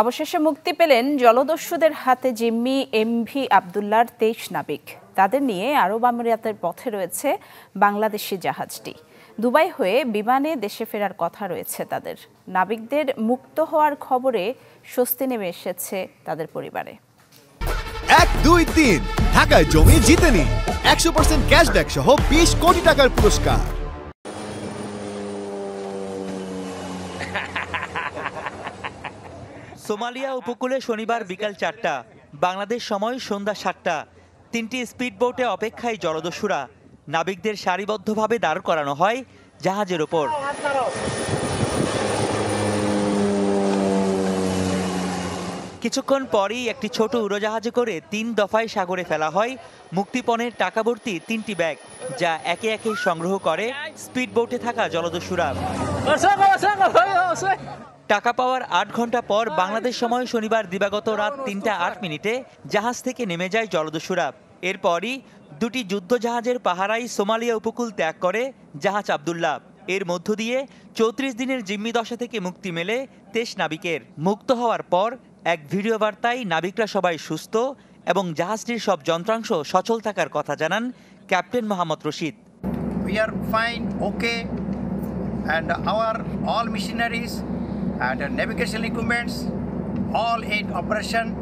অবশেষে মুক্তি পেলেন জলদস্যুদের হাতে জিম্মি এমভি আবদুল্লার তেইশ নাবিক তাদের নিয়ে আরব আমিরাতের পথে রয়েছে বাংলাদেশি জাহাজটি দুবাই হয়ে বিমানে দেশে ফেরার কথা রয়েছে তাদের নাবিকদের মুক্ত হওয়ার খবরে স্বস্তি নেমে এসেছে তাদের পরিবারে এক দুই তিন ঢাকায় জমি জিতেনি একশো পার্সেন্ট ক্যাশব্যাক সহ বিশ কোটি টাকার পুরস্কার সোমালিয়া উপকূলে শনিবার বিকাল চারটা বাংলাদেশ সময় সন্ধ্যা সাতটা তিনটি স্পিডবোটে অপেক্ষায় জলদস্যুরা নাবিকদের সারিবদ্ধভাবে দাঁড় করানো হয় জাহাজের ওপর কিছুক্ষণ পরেই একটি ছোট উড়োজাহাজে করে তিন দফায় সাগরে ফেলা হয় মুক্তিপণের টাকাভর্তি তিনটি ব্যাগ যা একে একে সংগ্রহ করে স্পিডবোটে থাকা জলদস্যুরা টাকা পাওয়ার আট ঘন্টা পর বাংলাদেশ সময় শনিবার দিবাগত রাত তিনটা আট মিনিটে জাহাজ থেকে নেমে যায় জলদস্যুরা এরপরই দুটি যুদ্ধজাহাজের পাহারাই সোমালিয়া উপকূল ত্যাগ করে জাহাজ আবদুল্লাহ এর মধ্য দিয়ে চৌত্রিশ দিনের জিম্মি দশা থেকে মুক্তি মেলে তেশ নাবিকের মুক্ত হওয়ার পর এক ভিডিও বার্তায় নাবিকরা সবাই সুস্থ এবং জাহাজটির সব যন্ত্রাংশ সচল থাকার কথা জানান captain Mohammad Rashid we are fine okay and our all missionaries the navigation equipments, all in operation,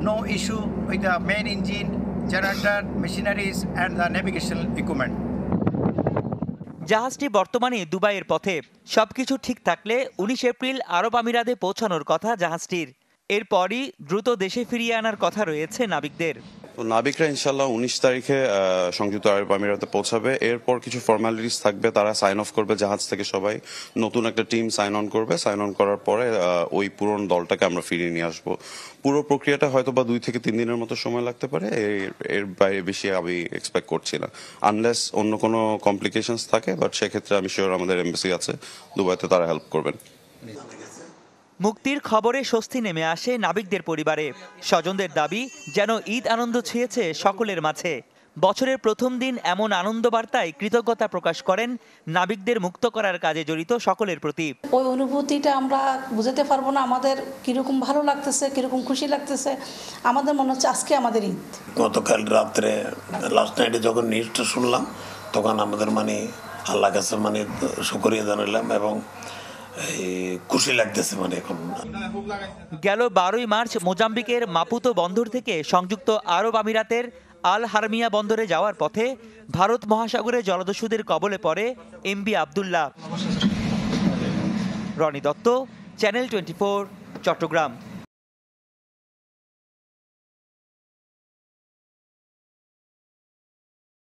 no issue with the main engine, generator, machineries and the navigation equipment. জাহাজটি বর্তমানে দুবাইয়ের পথে সবকিছু ঠিক থাকলে উনিশ এপ্রিল আরব আমিরাদে পৌঁছানোর কথা জাহাজটির এরপরই দ্রুত দেশে ফিরিয়ে আনার কথা রয়েছে নাবিকদের তো নাবিকরা ইনশাল্লাহ উনিশ তারিখে সংযুক্ত আরব আমিরাতে পৌঁছাবে এরপর কিছু ফর্মালিটিস থাকবে তারা সাইন অফ করবে জাহাজ থেকে সবাই নতুন একটা টিম সাইন অন করবে সাইন অন করার পরে ওই পুরনো দলটাকে আমরা ফিরিয়ে নিয়ে আসবো পুরো প্রক্রিয়াটা হয়তো বা দুই থেকে তিন দিনের মতো সময় লাগতে পারে এর বাইরে বেশি আমি এক্সপেক্ট করছি না আনলেস অন্য কোনো কমপ্লিকেশনস থাকে বাট সেক্ষেত্রে আমি শিওর আমাদের এমবেসি আছে দুবাইতে তারা হেল্প করবেন মুক্তির খবরে স্বস্তি নেমে আসে নাবিকদের পরিবারে স্বজনদের দাবি যেন ঈদ আনন্দ ছিয়েছে সকলের মাঝে বছরের প্রথম দিন এমন আনন্দ বার্তায় কৃতজ্ঞতা প্রকাশ করেন নাবিকদের মুক্ত করার কাজে জড়িত সকলের প্রতি ওই অনুভূতিটা আমরা বুঝাতে পারবো না আমাদের কিরকম ভালো লাগতেছে কিরকম খুশি লাগতেছে আমাদের মনে হচ্ছে আজকে আমাদের ঈদ গতকাল রাত্রে লাস্ট নাইটে যখন নিউজটা শুনলাম তখন আমাদের মানে আল্লাহ কাছে মানে শুকরিয়া জানালাম এবং গেল বারোই মার্চ মোজাম্বিকের মাপুতো বন্দর থেকে সংযুক্ত আরব আমিরাতের আল হারমিয়া বন্দরে যাওয়ার পথে ভারত মহাসাগরে জলদস্যুদের কবলে পড়ে MB Abdullah Roni Dutta channel twenty Chittagong